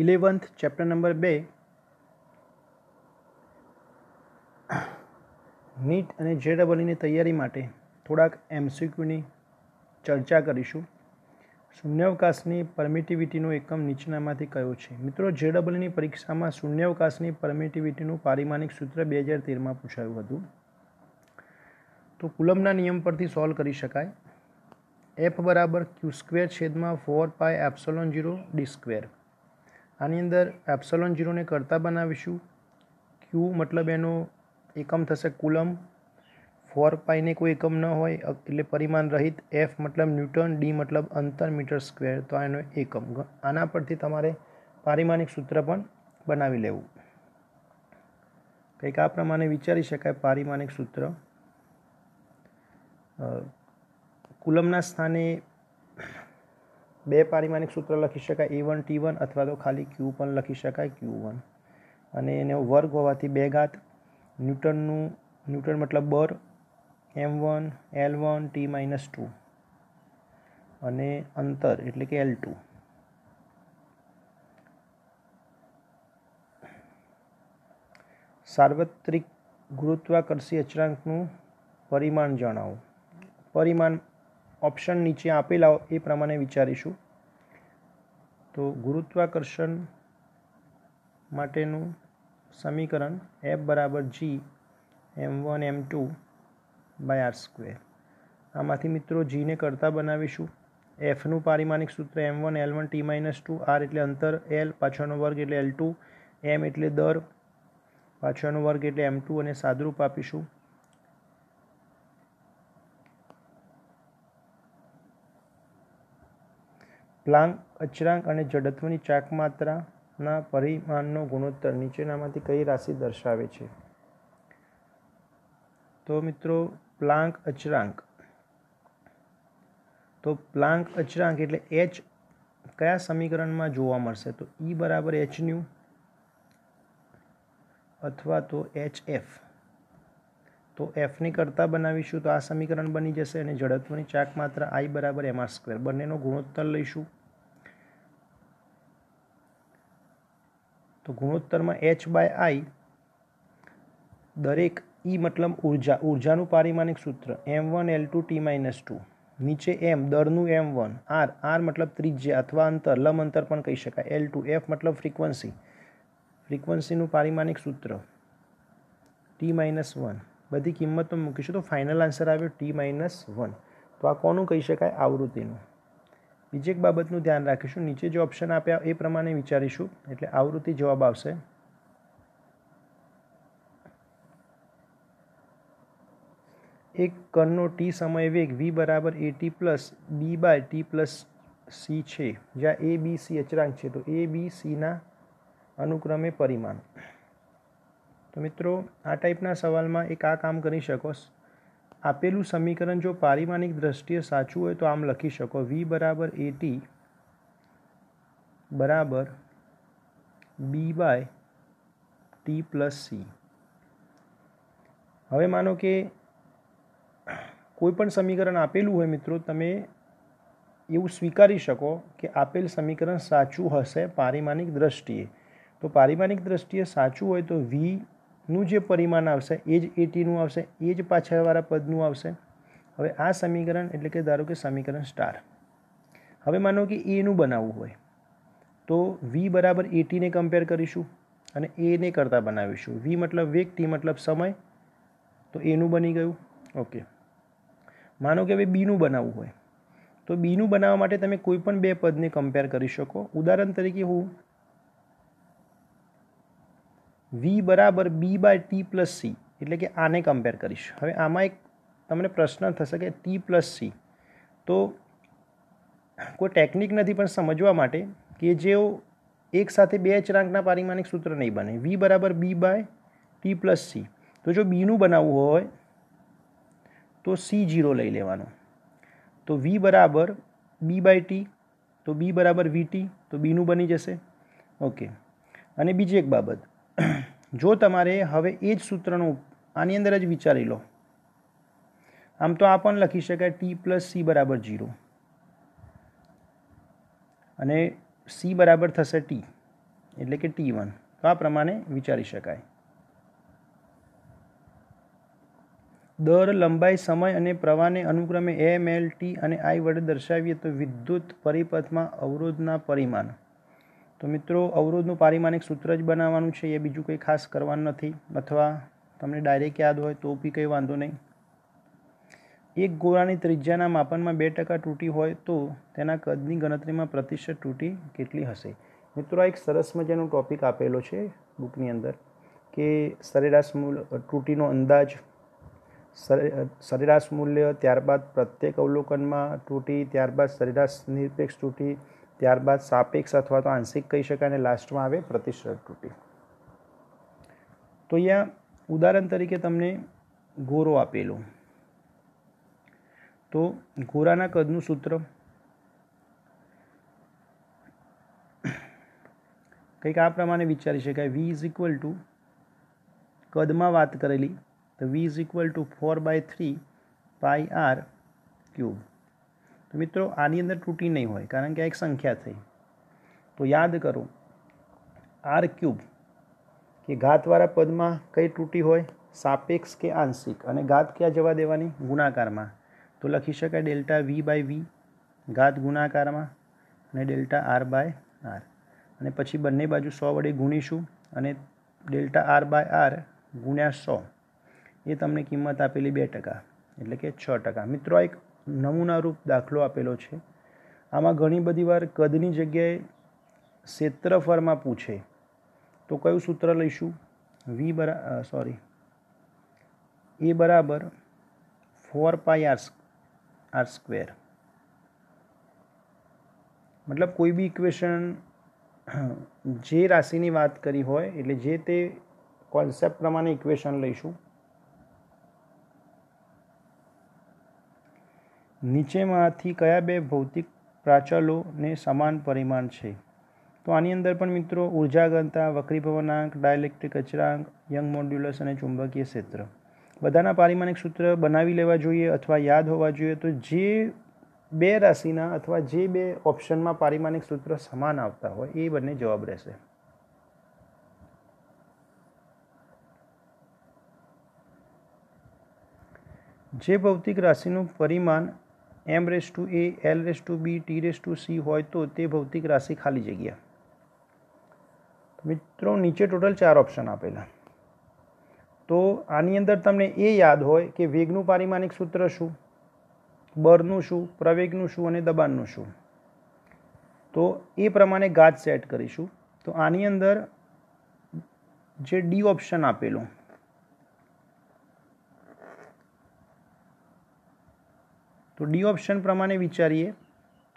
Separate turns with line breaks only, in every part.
eleventh chapter number બે NEET અને જે ડબલની તૈયારી માટે થોડાક એમસીક્યુની ચર્ચા કરીશું શૂન્યાવકાશની પરમિટિવિટીનો એકમ નીચેનામાંથી કયો છે મિત્રો જે ડબલની પરીક્ષામાં શૂન્યાવકાશની પરમિટિવિટીનું પારિમાણિક સૂત્ર બે હજાર તેરમાં પૂછાયું હતું તો કુલમના નિયમ પરથી સોલ્વ કરી શકાય એફ બરાબર ક્યુ સ્ક્વેર છેદમાં four pi epsilon zero D square આની અંદર એપ્સલોન જીરોને કરતા બનાવીશું ક્યુ મતલબ એનો એકમ થશે કુલમ ફોર પાઈને કોઈ એકમ ન હોય એટલે પરિમાણ રહિત એફ મતલબ ન્યૂટન ડી મતલબ અંતર મીટર સ્ક્વેર તો આનો એકમ આના પરથી તમારે પારિમાણિક સૂત્ર પણ બનાવી લેવું કંઈક આ પ્રમાણે વિચારી શકાય પારિમાણિક સૂત્ર કુલમના સ્થાને બે પારિમાણિક સૂત્ર લખી શકાય એ વન ટી વન અથવા તો ખાલી ક્યુ પણ લખી શકાય ક્યુ વન અને એનો વર્ગ હોવાથી બે ઘાત ન્યૂટનનું ન્યૂટન મતલબ બર M one L one T minus two અને અંતર એટલે કે એલ ટુ સાર્વત્રિક ગુરુત્વાકર્ષી અચરાંકનું પરિમાણ જણાવો પરિમાણ ઓપ્શન નીચે આપેલા એ પ્રમાણે વિચારીશું તો ગુરુત્વાકર્ષણ માટેનું સમીકરણ એફ બરાબર G M one M two by R square આમાંથી મિત્રો જીને કરતાં બનાવીશું એફનું પારિમાણિક સૂત્ર M one L one T minus two R એટલે અંતર એલ પાછળનો વર્ગ એટલે એલ ટુ એમ એટલે દર પાછળનો વર્ગ એટલે એમ ટુ અને સાદરૂપ આપીશું પ્લાંક અચરાંક અને જડત્વની ચાક માત્રાના પરિમાણનો ગુણોત્તર નીચેનામાંથી કઈ રાશિ દર્શાવે છે તો મિત્રો પ્લાંક અચરાંક તો પ્લાંક અચરાંક એટલે એચ કયા સમીકરણમાં જોવા મળશે તો ઈ e બરાબર એચ ન્યુ અથવા તો એચ એફ તો એફની કરતાં બનાવીશું તો આ સમીકરણ બની જશે અને જડત્વની ચાક માત્ર આઈ બરાબર એમ આર સ્ક્વેર બંનેનો ગુણોત્તર લઈશું તો ગુણોત્તરમાં એચ બાય આઈ દરેક ઈ e મતલબ ઉર્જા ઉર્જાનું પારિમાણિક સૂત્ર M one L two T minus two નીચે એમ દરનું એમ વન આર આર મતલબ ત્રિજ્યા અથવા અંતર લંબ અંતર પણ કહી શકાય એલ ટુ એફ મતલબ ફ્રીક્વન્સી ફ્રીક્વન્સીનું પારિમાણિક સૂત્ર ટી માઇનસ વન બધી કિંમતો મૂકીશું તો ફાઇનલ આન્સર આવ્યો ટી માઇનસ વન તો આ કોનું કહી શકાય આવૃત્તિનું બીજી એક બાબતનું ધ્યાન રાખીશું નીચે જે ઓપ્શન આપ્યા એ પ્રમાણે વિચારીશું એટલે આવૃત્તિ જવાબ આવશે એક કણનો ટી સમય વેગ વી બરાબર A T plus B by T plus C છે જ્યાં એ બી સી અચરાંક છે તો એ બી સીના અનુક્રમે પરિમાણ તો મિત્રો આ ટાઈપના સવાલમાં એક આ કામ કરી શકો આપેલું સમીકરણ જો પારિમાણિક દ્રષ્ટિએ સાચું હોય તો આમ લખી શકો વી બરાબર એટી બરાબર B by T plus C હવે માનો કે કોઈપણ સમીકરણ આપેલું હોય મિત્રો તમે એવું સ્વીકારી શકો કે આપેલ સમીકરણ સાચું હશે પારિમાણિક દ્રષ્ટિએ તો પારિમાણિક દ્રષ્ટિએ સાચું હોય તો વી નું જે પરિમાણ આવશે એ જ એટીનું e આવશે એ જ પાછળવાળા પદનું આવશે હવે આ સમીકરણ એટલે કે ધારો કે સમીકરણ સ્ટાર હવે માનો કે એનું e બનાવવું હોય તો વી બરાબર એટીને e કમ્પેર કરીશું અને એને કરતાં બનાવીશું વી મતલબ વેગ ટી મતલબ સમય તો એનું બની ગયું ઓકે માનો કે હવે બીનું બનાવવું હોય તો બીનું બનાવવા માટે તમે કોઈ પણ બે પદને કમ્પેર કરી શકો ઉદાહરણ તરીકે હું વી બરાબર B by T plus C એટલે કે આને કમ્પેર કરીશ હવે આમાં એક તમને પ્રશ્ન થશે કે ટી પ્લસ સી તો કોઈ ટેકનિક નથી પણ સમજવા માટે કે જેઓ એક સાથે બે અચરાંકના પારિમાણિક સૂત્ર નહીં બને વી બરાબર B by T plus C તો જો બીનું બનાવવું હોય તો સી જીરો લઈ લેવાનો તો વી બરાબર બી બાય ટી તો બી બરાબર વીટી તો બીનું બની જશે ઓકે અને બીજી એક બાબત જો તમારે હવે એ જ સૂત્રનો આની અંદર જ વિચારી લો આમ તો આ પણ લખી શકાય ટી પ્લસ સી બરાબર જીરો અને સી બરાબર થશે ટી એટલે કે ટી વન તો આ પ્રમાણે વિચારી શકાય દર લંબાઈ સમય અને પ્રવાહને અનુક્રમે એમ એલ ટી અને આઈ વડે દર્શાવીએ તો વિદ્યુત પરિપથમાં અવરોધના પરિમાણ તો મિત્રો અવરોધનું પારિમાણિક સૂત્ર જ બનાવવાનું છે એ બીજું કંઈ ખાસ કરવાનું નથી અથવા તમને ડાયરેક્ટ યાદ હોય તો બી કંઈ વાંધો નહીં એક ગોળાની ત્રિજ્યાના માપનમાં બે ટકા તૂટી હોય તો તેના કદની ગણતરીમાં પ્રતિશત તૂટી કેટલી હશે મિત્રો આ એક સરસ મજાનો ટૉપિક આપેલો છે બુકની અંદર કે સરેરાશ મૂલ્ય તૂટીનો અંદાજ સરેરાશ મૂલ્ય ત્યારબાદ પ્રત્યેક અવલોકનમાં તૂટી ત્યારબાદ સરેરાશ નિરપેક્ષ તૂટી ત્યારબાદ સાપેક્ષ અથવા તો આંશિક કહી શકાય અને લાસ્ટમાં આવે પ્રતિશત ત્રુટિ તો અહીંયા ઉદાહરણ તરીકે તમને ગોરો આપેલો તો ગોરાના કદનું સૂત્ર કંઈક આ પ્રમાણે વિચારી શકાય વી ઇઝ ઇક્વલ ટુ કદમાં વાત કરેલી તો V is equal to four by three pi R cube તો મિત્રો આની અંદર તૂટી નહીં હોય કારણ કે આ એક સંખ્યા થઈ તો યાદ કરો આર ક્યુબ કે ઘાતવાળા પદમાં કઈ ત્રુટિ હોય સાપેક્ષ કે આંશિક અને ઘાત ક્યાં જવા દેવાની ગુણાકારમાં તો લખી શકાય ડેલ્ટા વી બાય વી ઘાત ગુણાકારમાં અને ડેલ્ટા આર બાય આર અને પછી બંને બાજુ સો વડે ગુણીશું અને ડેલ્ટા આર બાય આર ગુણ્યા સો એ તમને કિંમત આપેલી બે ટકા એટલે કે છ ટકા મિત્રો એક નમૂનારૂપ દાખલો આપેલો છે આમાં ઘણી બધી વાર કદની જગ્યાએ ક્ષેત્રફળમાં પૂછે તો કયું સૂત્ર લઈશું વી બરા સોરી એ બરાબર four pi R R square મતલબ કોઈ બી ઇક્વેશન જે રાશિની વાત કરી હોય એટલે જે તે કોન્સેપ્ટ પ્રમાણે ઇક્વેશન લઈશું નીચેમાંથી કયા બે ભૌતિક પ્રાચલોને સમાન પરિમાણ છે તો આની અંદર પણ મિત્રો ઉર્જા ઘનતા વક્રીભવનાંક ડાયલેક્ટ્રિક કચરાંક યંગ મોડ્યુલસ અને ચુંબકીય ક્ષેત્ર બધાના પારિમાણિક સૂત્ર બનાવી લેવા જોઈએ અથવા યાદ હોવા જોઈએ તો જે બે રાશિના અથવા જે બે ઓપ્શનમાં પારિમાણિક સૂત્ર સમાન આવતા હોય એ બંને જવાબ રહેશે જે ભૌતિક રાશિનું પરિમાણ M raise to A L raise to B T raise to C હોય તો તે ભૌતિક રાશિ ખાલી જગ્યા મિત્રો નીચે ટોટલ ચાર ઓપ્શન આપેલા તો આની અંદર તમને એ યાદ હોય કે વેગનું પારિમાણિક સૂત્ર શું બળનું શું પ્રવેગનું શું અને દબાણનું શું તો એ પ્રમાણે ગાજ સેટ કરીશું તો આની અંદર જે ડી ઓપ્શન આપેલું તો ડી ઓપ્શન પ્રમાણે વિચારીએ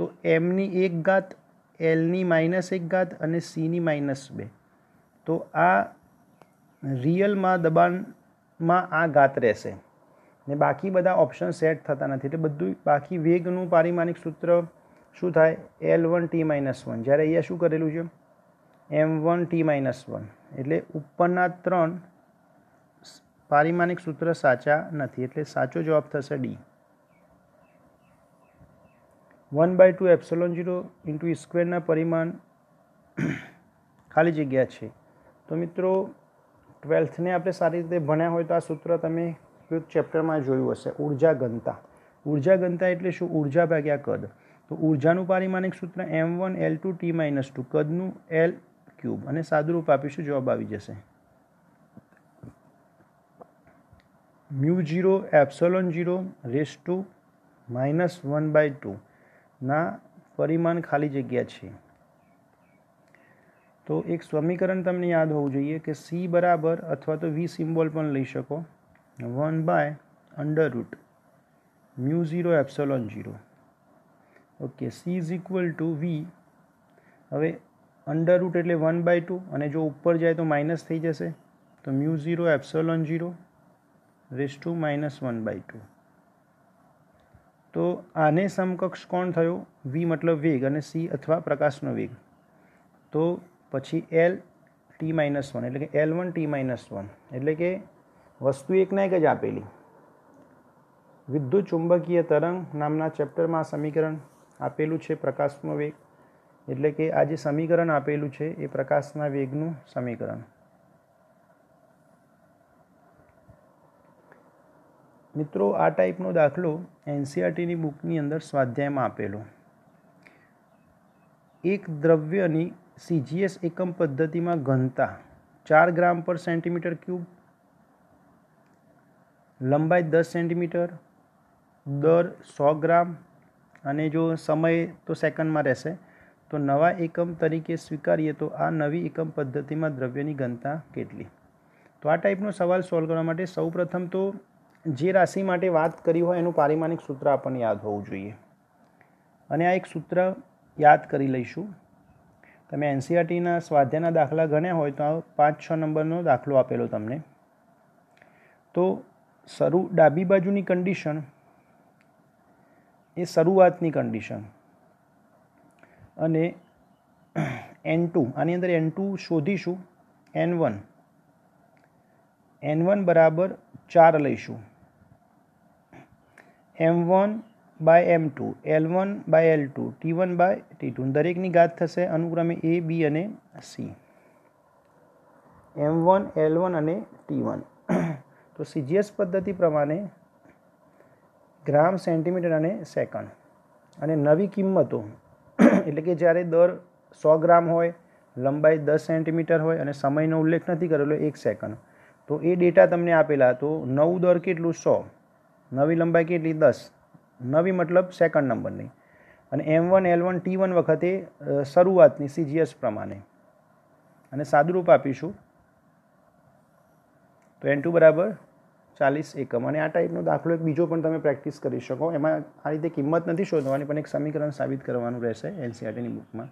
તો એમની એક ઘાત એલની માઇનસ એક ઘાત અને સીની માઇનસ બે તો આ રિયલમાં દબાણમાં આ ઘાત રહેશે ને બાકી બધા ઓપ્શન સેટ થતા નથી એટલે બધું બાકી વેગનું પારિમાણિક સૂત્ર શું થાય L one T minus one જ્યારે અહીંયા શું કરેલું છે M one T minus one એટલે ઉપરના ત્રણ પારિમાણિક સૂત્ર સાચા નથી એટલે સાચો જવાબ થશે D one by two epsilon zero into સ્ક્વેરના પરિમાણ ખાલી જગ્યા છે તો મિત્રો ટ્વેલ્થને આપણે સારી રીતે ભણ્યા હોય તો આ સૂત્ર તમે કયું ચેપ્ટરમાં જોયું હશે ઉર્જા ઘનતા ઉર્જા ઘનતા એટલે શું ઉર્જા ભાગ્યા કદ તો ઉર્જાનું પારિમાણિક સૂત્ર M one L two T minus two કદનું એલ ક્યુબ અને સાદુરૂપ આપીશું જવાબ આવી જશે mu zero epsilon zero raise to minus one by two ના પરિમાણ ખાલી જગ્યા છે તો એક સમીકરણ તમને યાદ હોવું જોઈએ કે સી બરાબર અથવા તો વી સિમ્બોલ પણ લઈ શકો one by under root mu zero epsilon zero okay C is equal to V હવે અંડર રૂટ એટલે વન બાય ટુ અને જો ઉપર જાય તો માઇનસ થઈ જશે તો mu zero epsilon zero raise to minus one by two તો આને સમકક્ષ કોણ થયો વી મતલબ વેગ અને સી અથવા પ્રકાશનો વેગ તો પછી એલ ટી માઇનસ વન એટલે કે L one T minus one એટલે કે વસ્તુ એકના એક જ આપેલી વિદ્યુત ચુંબકીય તરંગ નામના ચેપ્ટરમાં આ સમીકરણ આપેલું છે પ્રકાશનો વેગ એટલે કે આ જે સમીકરણ આપેલું છે એ પ્રકાશના વેગનું સમીકરણ મિત્રો આ ટાઈપનો દાખલો એનસીઆરટીની બુકની અંદર સ્વાધ્યાયમાં આપેલો એક દ્રવ્યની સીજીએસ એકમ પદ્ધતિમાં ઘનતા ચાર ગ્રામ પર સેન્ટીમીટર ક્યુબ લંબાઈ દસ સેન્ટીમીટર દર સો ગ્રામ અને જો સમય તો સેકન્ડમાં રહેશે તો નવા એકમ તરીકે સ્વીકારીએ તો આ નવી એકમ પદ્ધતિમાં દ્રવ્યની ઘનતા કેટલી તો આ ટાઈપનો સવાલ સોલ્વ કરવા માટે સૌપ્રથમ તો જે રાશિ માટે વાત કરી હોય એનું પારિમાણિક સૂત્ર આપણને યાદ હોવું જોઈએ અને આ એક સૂત્ર યાદ કરી લઈશું તમે એનસીઆરટીના સ્વાધ્યાયના દાખલા ગણ્યા હોય તો આ પાંચ છ નંબરનો દાખલો આપેલો તમને તો શરૂ ડાબી બાજુની કંડિશન એ શરૂઆતની કંડિશન અને એન ટુ આની અંદર એન ટુ શોધીશું એન વન એન વન બરાબર ચાર લઈશું M one by M two L one by L two T one by T two દરેકની ઘાત થશે અનુક્રમે એ બી અને C M one L one અને ટી વન તો સીજીએસ પદ્ધતિ પ્રમાણે ગ્રામ સેન્ટીમીટર અને સેકન્ડ અને નવી કિંમતો એટલે કે જ્યારે દર સો ગ્રામ હોય લંબાઈ દસ સેન્ટીમીટર હોય અને સમયનો ઉલ્લેખ નથી કરેલો એક સેકન્ડ તો એ ડેટા તમને આપેલા તો નવું દર કેટલું સો નવી લંબાઈ કેટલી દસ નવી મતલબ સેકન્ડ નંબરની અને M one L one T one વખતે શરૂઆતની સીજીએસ પ્રમાણે અને સાદુરૂપ આપીશું તો એન ટુ બરાબર ચાલીસ એકમ અને આ ટાઈપનો દાખલો એક બીજો પણ તમે પ્રેક્ટિસ કરી શકો એમાં આ રીતે કિંમત નથી શોધવાની પણ એક સમીકરણ સાબિત કરવાનું રહેશે એનસીઆરટીની બુકમાં